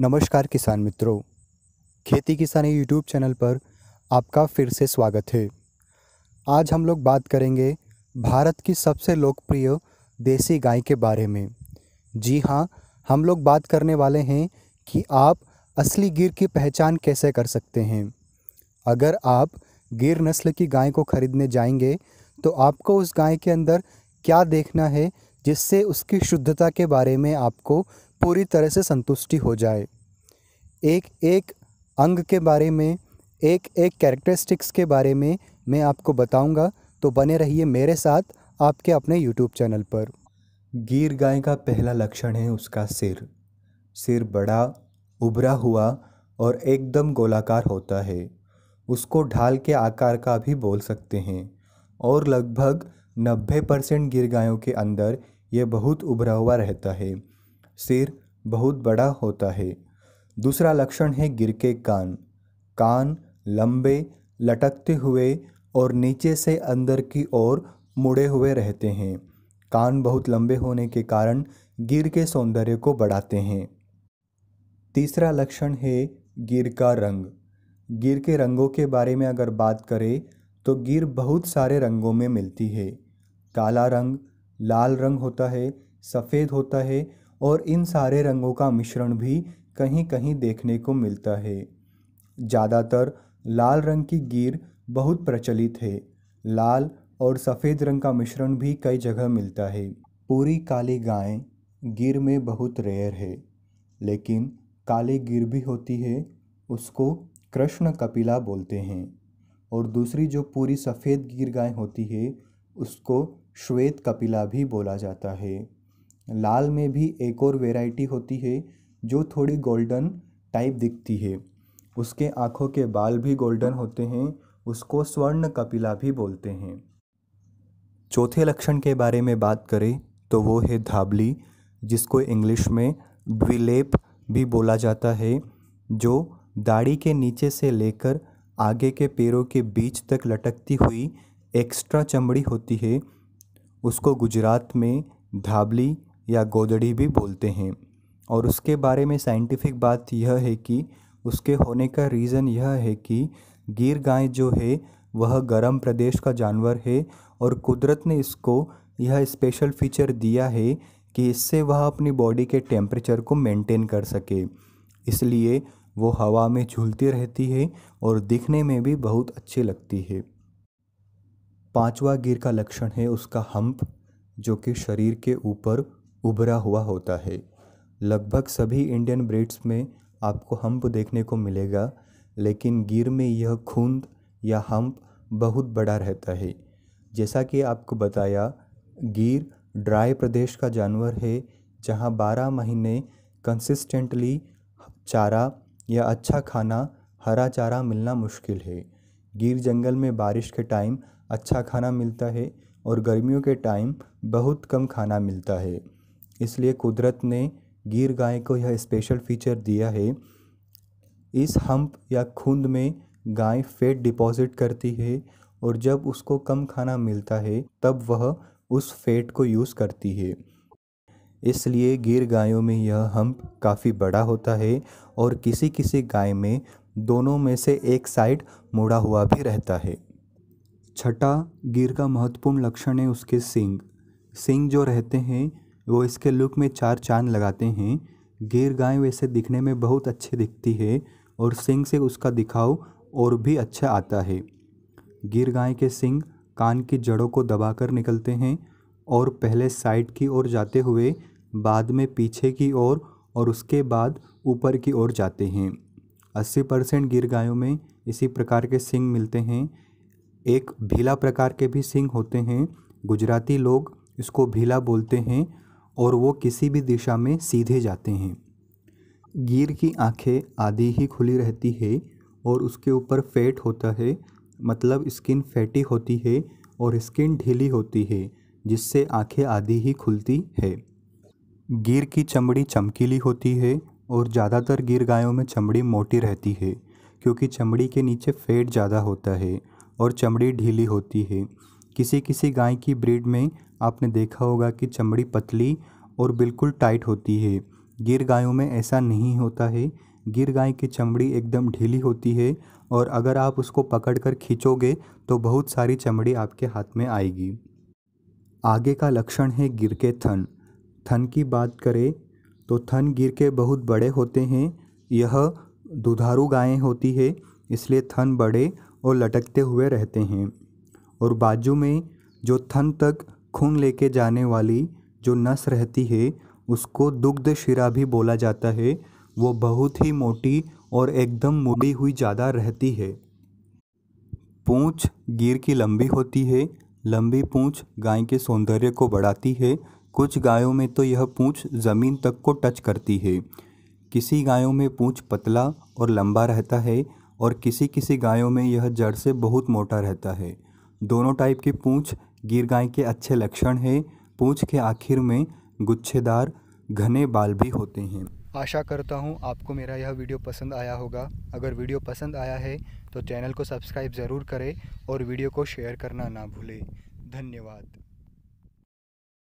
नमस्कार किसान मित्रों खेती किसानी यूट्यूब चैनल पर आपका फिर से स्वागत है आज हम लोग बात करेंगे भारत की सबसे लोकप्रिय देसी गाय के बारे में जी हाँ हम लोग बात करने वाले हैं कि आप असली गिर की पहचान कैसे कर सकते हैं अगर आप गिर नस्ल की गाय को ख़रीदने जाएंगे तो आपको उस गाय के अंदर क्या देखना है जिससे उसकी शुद्धता के बारे में आपको पूरी तरह से संतुष्टि हो जाए एक एक अंग के बारे में एक एक कैरेक्टरिस्टिक्स के बारे में मैं आपको बताऊंगा तो बने रहिए मेरे साथ आपके अपने YouTube चैनल पर गिर गाय का पहला लक्षण है उसका सिर सिर बड़ा उभरा हुआ और एकदम गोलाकार होता है उसको ढाल के आकार का भी बोल सकते हैं और लगभग 90 परसेंट गिर गायों के अंदर यह बहुत उभरा हुआ रहता है सिर बहुत बड़ा होता है दूसरा लक्षण है गिर के कान कान लंबे लटकते हुए और नीचे से अंदर की ओर मुड़े हुए रहते हैं कान बहुत लंबे होने के कारण गिर के सौंदर्य को बढ़ाते हैं तीसरा लक्षण है गिर का रंग गिर के रंगों के बारे में अगर बात करें तो गिर बहुत सारे रंगों में मिलती है काला रंग लाल रंग होता है सफ़ेद होता है और इन सारे रंगों का मिश्रण भी कहीं कहीं देखने को मिलता है ज़्यादातर लाल रंग की गिर बहुत प्रचलित है लाल और सफ़ेद रंग का मिश्रण भी कई जगह मिलता है पूरी काली गाय गिर में बहुत रेयर है लेकिन काली गिर भी होती है उसको कृष्ण कपिला बोलते हैं और दूसरी जो पूरी सफ़ेद गिर गाय होती है उसको श्वेत कपिला भी बोला जाता है लाल में भी एक और वेराइटी होती है जो थोड़ी गोल्डन टाइप दिखती है उसके आँखों के बाल भी गोल्डन होते हैं उसको स्वर्ण कपिला भी बोलते हैं चौथे लक्षण के बारे में बात करें तो वो है धाबली जिसको इंग्लिश में द्विलेप भी बोला जाता है जो दाढ़ी के नीचे से लेकर आगे के पैरों के बीच तक लटकती हुई एक्स्ट्रा चमड़ी होती है उसको गुजरात में धाबली या गोदड़ी भी बोलते हैं और उसके बारे में साइंटिफिक बात यह है कि उसके होने का रीज़न यह है कि गिर गाय जो है वह गर्म प्रदेश का जानवर है और कुदरत ने इसको यह स्पेशल फीचर दिया है कि इससे वह अपनी बॉडी के टेम्परेचर को मेंटेन कर सके इसलिए वो हवा में झूलती रहती है और दिखने में भी बहुत अच्छी लगती है पांचवा गिर का लक्षण है उसका हम्प जो कि शरीर के ऊपर उभरा हुआ होता है लगभग सभी इंडियन ब्रीड्स में आपको हम्प देखने को मिलेगा लेकिन गिर में यह खूंद या हम्प बहुत बड़ा रहता है जैसा कि आपको बताया गिर ड्राई प्रदेश का जानवर है जहां 12 महीने कंसिस्टेंटली चारा या अच्छा खाना हरा चारा मिलना मुश्किल है गिर जंगल में बारिश के टाइम अच्छा खाना मिलता है और गर्मियों के टाइम बहुत कम खाना मिलता है इसलिए कुदरत ने गिर गाय को यह स्पेशल फीचर दिया है इस हम्प या खुंद में गाय फेट डिपॉजिट करती है और जब उसको कम खाना मिलता है तब वह उस फेट को यूज़ करती है इसलिए गिर गायों में यह हम्प काफ़ी बड़ा होता है और किसी किसी गाय में दोनों में से एक साइड मुड़ा हुआ भी रहता है छठा गिर का महत्वपूर्ण लक्षण है उसके सिंग सिंग जो रहते हैं वो इसके लुक में चार चांद लगाते हैं गिर गाय वैसे दिखने में बहुत अच्छी दिखती है और सिंग से उसका दिखाव और भी अच्छा आता है गिर गाय के सिंग कान की जड़ों को दबाकर निकलते हैं और पहले साइड की ओर जाते हुए बाद में पीछे की ओर और, और उसके बाद ऊपर की ओर जाते हैं 80 परसेंट गिर गायों में इसी प्रकार के सिंग मिलते हैं एक भीला प्रकार के भी सिंग होते हैं गुजराती लोग इसको भीला बोलते हैं और वो किसी भी दिशा में सीधे जाते हैं गिर की आंखें आधी ही खुली रहती है और उसके ऊपर फैट होता है मतलब स्किन फैटी होती है और स्किन ढीली होती है जिससे आंखें आधी ही खुलती है गिर की चमड़ी चमकीली होती है और ज़्यादातर गिर गायों में चमड़ी मोटी रहती है क्योंकि चमड़ी के नीचे फैट ज़्यादा होता है और चमड़ी ढीली होती है किसी किसी गाय की ब्रीड में आपने देखा होगा कि चमड़ी पतली और बिल्कुल टाइट होती है गिर गायों में ऐसा नहीं होता है गिर गाय की चमड़ी एकदम ढीली होती है और अगर आप उसको पकड़कर खींचोगे तो बहुत सारी चमड़ी आपके हाथ में आएगी आगे का लक्षण है गिर के थन थन की बात करें तो थन गिर के बहुत बड़े होते हैं यह दुधारू गायें होती है इसलिए थन बड़े और लटकते हुए रहते हैं और बाजू में जो थन तक खून लेके जाने वाली जो नस रहती है उसको दुग्ध शिरा भी बोला जाता है वो बहुत ही मोटी और एकदम मुड़ी हुई ज़्यादा रहती है पूँछ गिर की लंबी होती है लंबी पूँछ गाय के सौंदर्य को बढ़ाती है कुछ गायों में तो यह पूँछ ज़मीन तक को टच करती है किसी गायों में पूँछ पतला और लंबा रहता है और किसी किसी गायों में यह जड़ से बहुत मोटा रहता है दोनों टाइप की पूँछ गिर गाय के अच्छे लक्षण हैं पूँछ के आखिर में गुच्छेदार घने बाल भी होते हैं आशा करता हूँ आपको मेरा यह वीडियो पसंद आया होगा अगर वीडियो पसंद आया है तो चैनल को सब्सक्राइब ज़रूर करें और वीडियो को शेयर करना ना भूलें धन्यवाद